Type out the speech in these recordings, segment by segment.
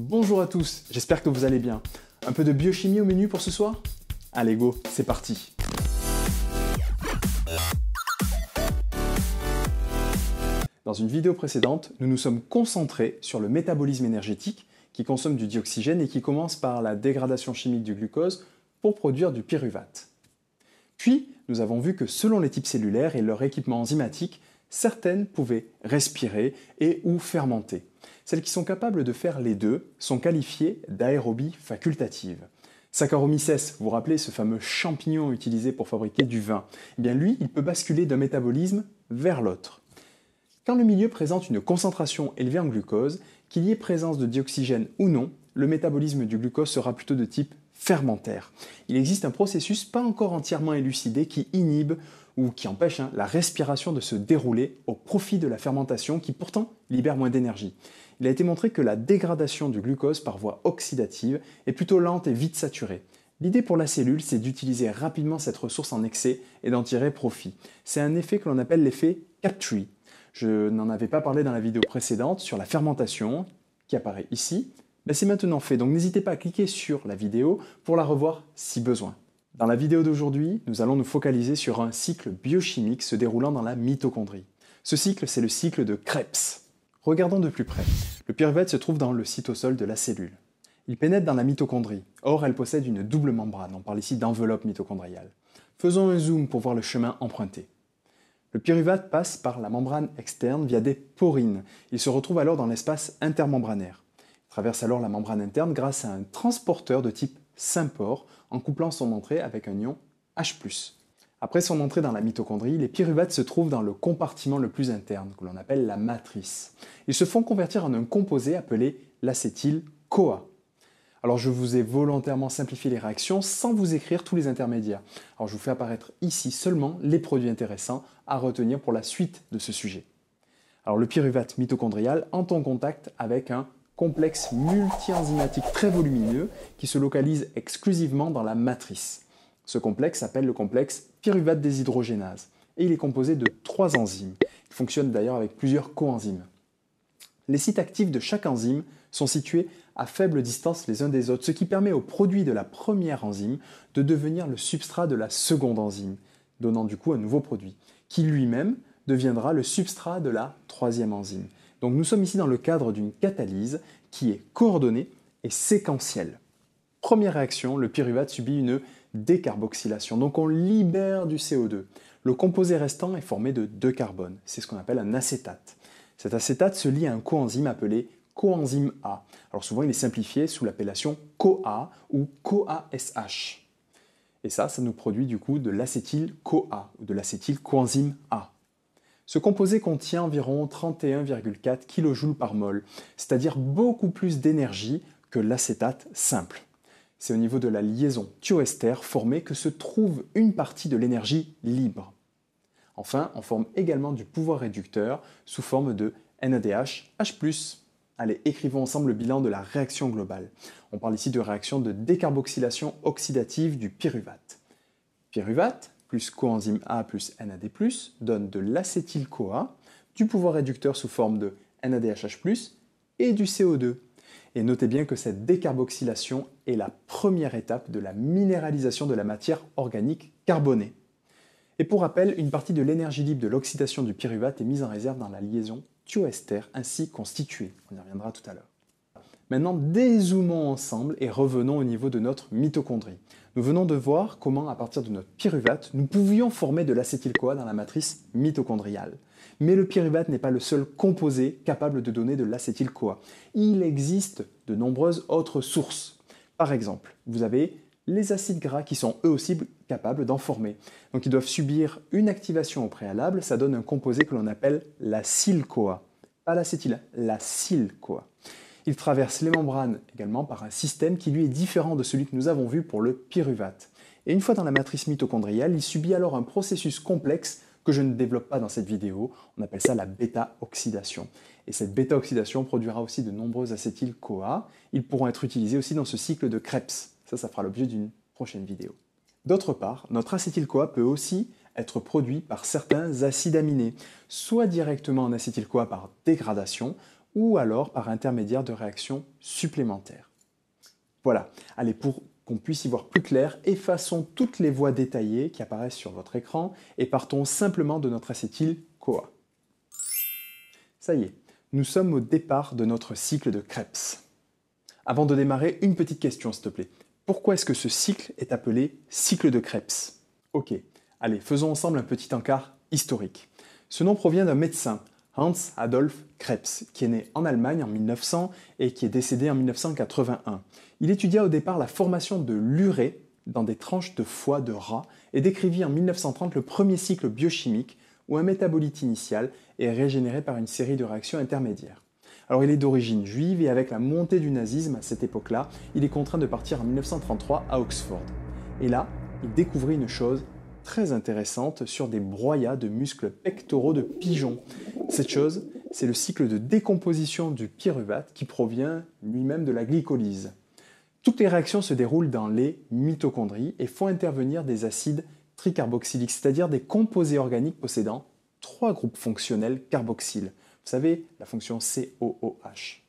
Bonjour à tous, j'espère que vous allez bien. Un peu de biochimie au menu pour ce soir Allez go, c'est parti Dans une vidéo précédente, nous nous sommes concentrés sur le métabolisme énergétique qui consomme du dioxygène et qui commence par la dégradation chimique du glucose pour produire du pyruvate. Puis, nous avons vu que selon les types cellulaires et leur équipement enzymatique, certaines pouvaient respirer et ou fermenter. Celles qui sont capables de faire les deux sont qualifiées d'aérobie facultative. Saccharomyces, vous vous rappelez ce fameux champignon utilisé pour fabriquer du vin Eh bien lui, il peut basculer d'un métabolisme vers l'autre. Quand le milieu présente une concentration élevée en glucose, qu'il y ait présence de dioxygène ou non, le métabolisme du glucose sera plutôt de type fermentaire. Il existe un processus pas encore entièrement élucidé qui inhibe ou qui empêche hein, la respiration de se dérouler au profit de la fermentation qui pourtant libère moins d'énergie. Il a été montré que la dégradation du glucose par voie oxydative est plutôt lente et vite saturée. L'idée pour la cellule, c'est d'utiliser rapidement cette ressource en excès et d'en tirer profit. C'est un effet que l'on appelle l'effet capture. Je n'en avais pas parlé dans la vidéo précédente sur la fermentation, qui apparaît ici, mais ben, c'est maintenant fait, donc n'hésitez pas à cliquer sur la vidéo pour la revoir si besoin. Dans la vidéo d'aujourd'hui, nous allons nous focaliser sur un cycle biochimique se déroulant dans la mitochondrie. Ce cycle, c'est le cycle de Krebs. Regardons de plus près. Le pyruvate se trouve dans le cytosol de la cellule. Il pénètre dans la mitochondrie. Or, elle possède une double membrane, on parle ici d'enveloppe mitochondriale. Faisons un zoom pour voir le chemin emprunté. Le pyruvate passe par la membrane externe via des porines. Il se retrouve alors dans l'espace intermembranaire traverse alors la membrane interne grâce à un transporteur de type symport en couplant son entrée avec un ion H+. Après son entrée dans la mitochondrie, les pyruvates se trouvent dans le compartiment le plus interne, que l'on appelle la matrice. Ils se font convertir en un composé appelé l'acétyl-CoA. Alors je vous ai volontairement simplifié les réactions sans vous écrire tous les intermédiaires. Alors je vous fais apparaître ici seulement les produits intéressants à retenir pour la suite de ce sujet. Alors le pyruvate mitochondrial entre en contact avec un complexe multi-enzymatique très volumineux qui se localise exclusivement dans la matrice. Ce complexe s'appelle le complexe pyruvate déshydrogénase et il est composé de trois enzymes Il fonctionne d'ailleurs avec plusieurs coenzymes. Les sites actifs de chaque enzyme sont situés à faible distance les uns des autres, ce qui permet au produit de la première enzyme de devenir le substrat de la seconde enzyme, donnant du coup un nouveau produit, qui lui-même deviendra le substrat de la troisième enzyme. Donc nous sommes ici dans le cadre d'une catalyse qui est coordonnée et séquentielle. Première réaction, le pyruvate subit une décarboxylation, donc on libère du CO2. Le composé restant est formé de deux carbones, c'est ce qu'on appelle un acétate. Cet acétate se lie à un coenzyme appelé coenzyme A. Alors souvent il est simplifié sous l'appellation CoA ou CoASH. Et ça, ça nous produit du coup de l'acétyl-CoA ou de l'acétyl-coenzyme A. Ce composé contient environ 31,4 kJ par mol, c'est-à-dire beaucoup plus d'énergie que l'acétate simple. C'est au niveau de la liaison thioester formée que se trouve une partie de l'énergie libre. Enfin, on forme également du pouvoir réducteur sous forme de NADH e H+. Allez, écrivons ensemble le bilan de la réaction globale. On parle ici de réaction de décarboxylation oxydative du pyruvate. Pyruvate plus coenzyme A plus NAD+, donne de l'acétyl-CoA, du pouvoir réducteur sous forme de NADHH+, et du CO2. Et notez bien que cette décarboxylation est la première étape de la minéralisation de la matière organique carbonée. Et pour rappel, une partie de l'énergie libre de l'oxydation du pyruvate est mise en réserve dans la liaison thioester ainsi constituée. On y reviendra tout à l'heure. Maintenant, dézoomons ensemble et revenons au niveau de notre mitochondrie. Nous venons de voir comment, à partir de notre pyruvate, nous pouvions former de l'acétyl-CoA dans la matrice mitochondriale. Mais le pyruvate n'est pas le seul composé capable de donner de l'acétyl-CoA. Il existe de nombreuses autres sources. Par exemple, vous avez les acides gras qui sont eux aussi capables d'en former. Donc ils doivent subir une activation au préalable, ça donne un composé que l'on appelle lacyl coa Pas l'acétyl, lacyl coa il traverse les membranes également par un système qui lui est différent de celui que nous avons vu pour le pyruvate. Et une fois dans la matrice mitochondriale, il subit alors un processus complexe que je ne développe pas dans cette vidéo. On appelle ça la bêta-oxydation. Et cette bêta-oxydation produira aussi de nombreux acétyl-CoA. Ils pourront être utilisés aussi dans ce cycle de Krebs. Ça, ça fera l'objet d'une prochaine vidéo. D'autre part, notre acétyl-CoA peut aussi être produit par certains acides aminés, soit directement en acétyl-CoA par dégradation, ou alors par intermédiaire de réactions supplémentaires. Voilà, allez, pour qu'on puisse y voir plus clair, effaçons toutes les voies détaillées qui apparaissent sur votre écran et partons simplement de notre acétyl-CoA. Ça y est, nous sommes au départ de notre cycle de Krebs. Avant de démarrer, une petite question s'il te plaît. Pourquoi est-ce que ce cycle est appelé cycle de Krebs Ok, allez, faisons ensemble un petit encart historique. Ce nom provient d'un médecin, Hans Adolf Krebs, qui est né en Allemagne en 1900 et qui est décédé en 1981. Il étudia au départ la formation de l'urée dans des tranches de foie de rat et décrivit en 1930 le premier cycle biochimique où un métabolite initial est régénéré par une série de réactions intermédiaires. Alors il est d'origine juive et avec la montée du nazisme à cette époque-là, il est contraint de partir en 1933 à Oxford. Et là, il découvrit une chose très intéressante sur des broyats de muscles pectoraux de pigeons. Cette chose, c'est le cycle de décomposition du pyruvate qui provient lui-même de la glycolyse. Toutes les réactions se déroulent dans les mitochondries et font intervenir des acides tricarboxyliques, c'est-à-dire des composés organiques possédant trois groupes fonctionnels carboxyles. Vous savez, la fonction COOH.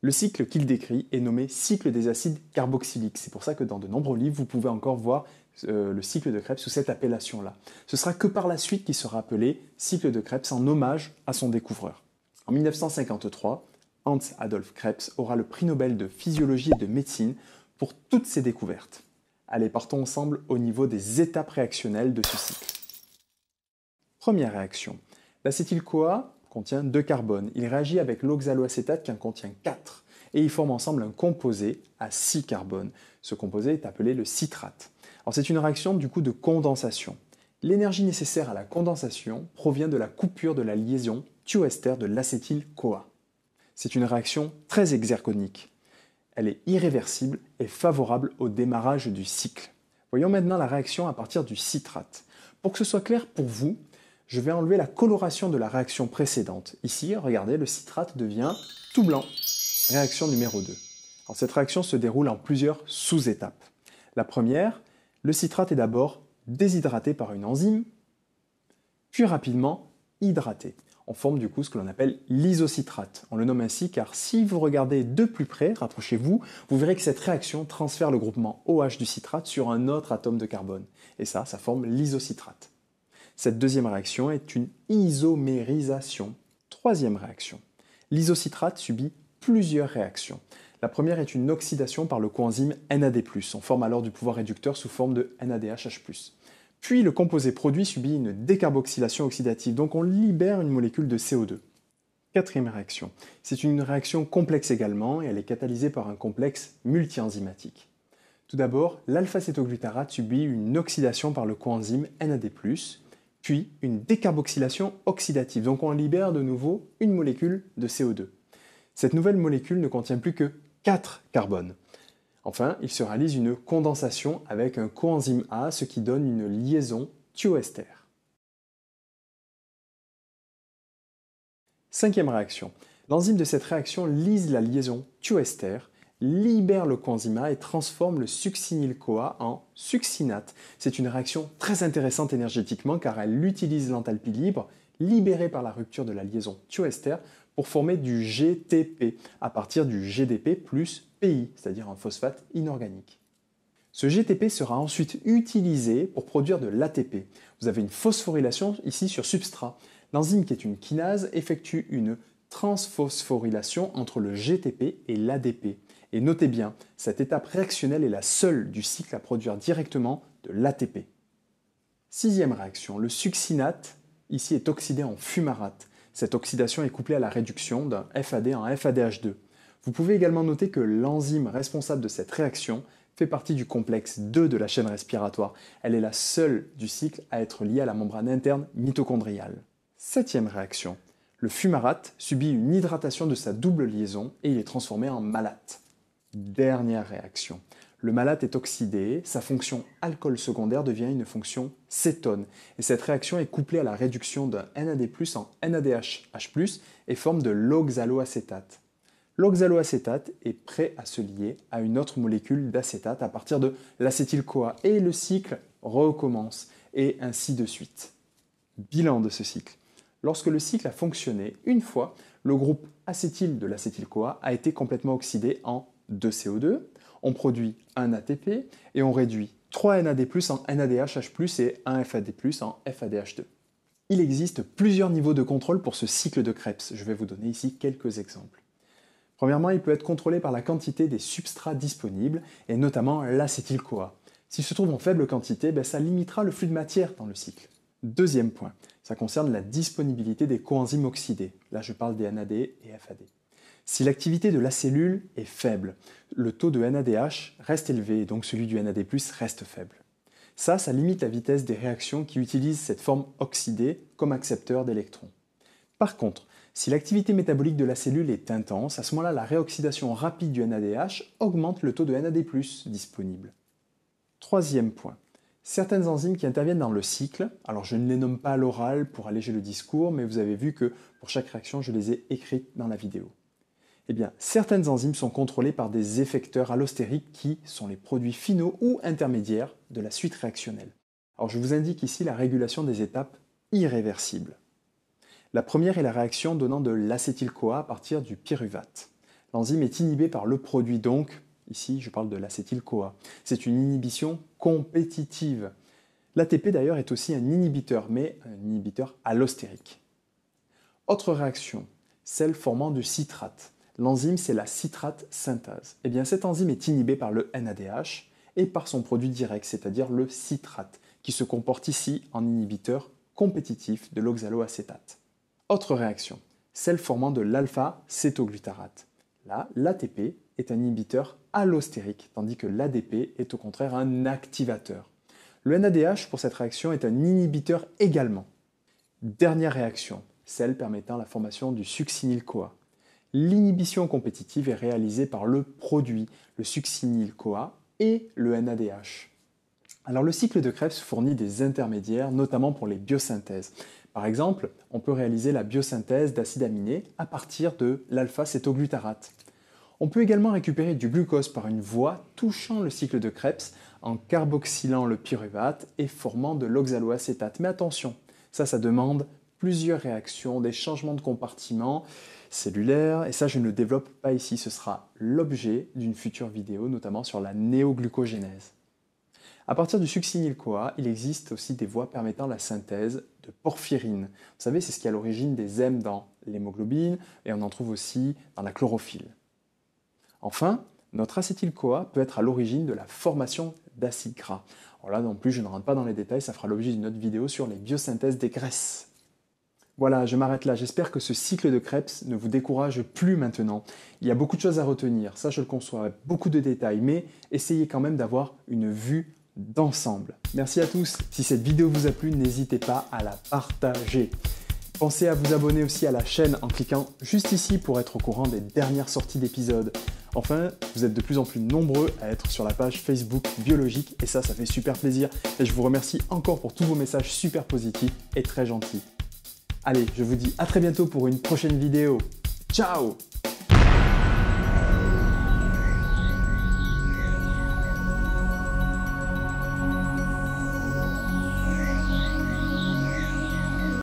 Le cycle qu'il décrit est nommé cycle des acides carboxyliques. C'est pour ça que dans de nombreux livres, vous pouvez encore voir euh, le cycle de Krebs sous cette appellation-là. Ce sera que par la suite qu'il sera appelé cycle de Krebs en hommage à son découvreur. En 1953, Hans Adolf Krebs aura le prix Nobel de physiologie et de médecine pour toutes ses découvertes. Allez, partons ensemble au niveau des étapes réactionnelles de ce cycle. Première réaction. L'acétyl-CoA contient deux carbones. Il réagit avec l'oxaloacétate qui en contient quatre. et ils forment ensemble un composé à six carbones. Ce composé est appelé le citrate c'est une réaction du coup de condensation. L'énergie nécessaire à la condensation provient de la coupure de la liaison thioester de l'acétyl-CoA. C'est une réaction très exergonique. Elle est irréversible et favorable au démarrage du cycle. Voyons maintenant la réaction à partir du citrate. Pour que ce soit clair pour vous, je vais enlever la coloration de la réaction précédente. Ici, regardez, le citrate devient tout blanc. Réaction numéro 2. Alors, cette réaction se déroule en plusieurs sous-étapes. La première, le citrate est d'abord déshydraté par une enzyme, puis rapidement hydraté. On forme du coup ce que l'on appelle l'isocitrate. On le nomme ainsi car si vous regardez de plus près, rapprochez-vous, vous verrez que cette réaction transfère le groupement OH du citrate sur un autre atome de carbone. Et ça, ça forme l'isocitrate. Cette deuxième réaction est une isomérisation. Troisième réaction. L'isocitrate subit plusieurs réactions. La première est une oxydation par le coenzyme NAD+. On forme alors du pouvoir réducteur sous forme de NADHH+. Puis le composé produit subit une décarboxylation oxydative, donc on libère une molécule de CO2. Quatrième réaction. C'est une réaction complexe également et elle est catalysée par un complexe multi-enzymatique. Tout d'abord, l'alpha-cétoglutarate subit une oxydation par le coenzyme NAD+, puis une décarboxylation oxydative, donc on libère de nouveau une molécule de CO2. Cette nouvelle molécule ne contient plus que carbone. Enfin, il se réalise une condensation avec un coenzyme A, ce qui donne une liaison thioester. Cinquième réaction. L'enzyme de cette réaction lise la liaison thioester, libère le coenzyme A et transforme le succinyl-CoA en succinate. C'est une réaction très intéressante énergétiquement car elle utilise l'enthalpie libre libérée par la rupture de la liaison thioester pour former du GTP à partir du GDP plus PI, c'est-à-dire un phosphate inorganique. Ce GTP sera ensuite utilisé pour produire de l'ATP. Vous avez une phosphorylation ici sur substrat. L'enzyme qui est une kinase effectue une transphosphorylation entre le GTP et l'ADP. Et notez bien, cette étape réactionnelle est la seule du cycle à produire directement de l'ATP. Sixième réaction, le succinate, ici est oxydé en fumarate. Cette oxydation est couplée à la réduction d'un FAD en FADH2. Vous pouvez également noter que l'enzyme responsable de cette réaction fait partie du complexe 2 de la chaîne respiratoire. Elle est la seule du cycle à être liée à la membrane interne mitochondriale. Septième réaction. Le fumarate subit une hydratation de sa double liaison et il est transformé en malate. Dernière réaction. Le malate est oxydé, sa fonction alcool secondaire devient une fonction cétone. Et cette réaction est couplée à la réduction d'un NAD+, en NADHH+, et forme de l'oxaloacétate. L'oxaloacétate est prêt à se lier à une autre molécule d'acétate à partir de l'acétyl-CoA et le cycle recommence et ainsi de suite. Bilan de ce cycle. Lorsque le cycle a fonctionné une fois, le groupe acétyl de l'acétyl-CoA a été complètement oxydé en 2CO2 on produit un ATP et on réduit 3 NAD+, en NADHH+, et 1 FAD+, en FADH2. Il existe plusieurs niveaux de contrôle pour ce cycle de Krebs. Je vais vous donner ici quelques exemples. Premièrement, il peut être contrôlé par la quantité des substrats disponibles, et notamment l'acétyl-CoA. S'il se trouve en faible quantité, ben, ça limitera le flux de matière dans le cycle. Deuxième point, ça concerne la disponibilité des coenzymes oxydés. Là, je parle des NAD et FAD. Si l'activité de la cellule est faible, le taux de NADH reste élevé et donc celui du NAD+, reste faible. Ça, ça limite la vitesse des réactions qui utilisent cette forme oxydée comme accepteur d'électrons. Par contre, si l'activité métabolique de la cellule est intense, à ce moment-là, la réoxydation rapide du NADH augmente le taux de NAD+, disponible. Troisième point. Certaines enzymes qui interviennent dans le cycle, alors je ne les nomme pas à l'oral pour alléger le discours, mais vous avez vu que pour chaque réaction, je les ai écrites dans la vidéo eh bien, certaines enzymes sont contrôlées par des effecteurs allostériques qui sont les produits finaux ou intermédiaires de la suite réactionnelle. Alors je vous indique ici la régulation des étapes irréversibles. La première est la réaction donnant de l'acétyl-CoA à partir du pyruvate. L'enzyme est inhibée par le produit donc, ici je parle de l'acétyl-CoA. C'est une inhibition compétitive. L'ATP d'ailleurs est aussi un inhibiteur, mais un inhibiteur allostérique. Autre réaction, celle formant du citrate. L'enzyme, c'est la citrate synthase. Eh bien, cette enzyme est inhibée par le NADH et par son produit direct, c'est-à-dire le citrate, qui se comporte ici en inhibiteur compétitif de l'oxaloacétate. Autre réaction, celle formant de l'alpha-cétoglutarate. Là, l'ATP est un inhibiteur allostérique, tandis que l'ADP est au contraire un activateur. Le NADH, pour cette réaction, est un inhibiteur également. Dernière réaction, celle permettant la formation du succinyl-CoA. L'inhibition compétitive est réalisée par le produit, le succinyl-CoA et le NADH. Alors le cycle de Krebs fournit des intermédiaires, notamment pour les biosynthèses. Par exemple, on peut réaliser la biosynthèse d'acides aminés à partir de l'alpha-cétoglutarate. On peut également récupérer du glucose par une voie touchant le cycle de Krebs en carboxylant le pyruvate et formant de l'oxaloacétate. Mais attention, ça, ça demande plusieurs réactions, des changements de compartiments cellulaires, et ça je ne le développe pas ici, ce sera l'objet d'une future vidéo, notamment sur la néoglucogénèse. À partir du succinyl-CoA, il existe aussi des voies permettant la synthèse de porphyrine. Vous savez, c'est ce qui est à l'origine des M dans l'hémoglobine et on en trouve aussi dans la chlorophylle. Enfin, notre acétyl-CoA peut être à l'origine de la formation d'acides gras. là non plus, je ne rentre pas dans les détails, ça fera l'objet d'une autre vidéo sur les biosynthèses des graisses. Voilà, je m'arrête là. J'espère que ce cycle de crêpes ne vous décourage plus maintenant. Il y a beaucoup de choses à retenir, ça je le conçois, beaucoup de détails, mais essayez quand même d'avoir une vue d'ensemble. Merci à tous. Si cette vidéo vous a plu, n'hésitez pas à la partager. Pensez à vous abonner aussi à la chaîne en cliquant juste ici pour être au courant des dernières sorties d'épisodes. Enfin, vous êtes de plus en plus nombreux à être sur la page Facebook biologique et ça, ça fait super plaisir. Et je vous remercie encore pour tous vos messages super positifs et très gentils. Allez, je vous dis à très bientôt pour une prochaine vidéo. Ciao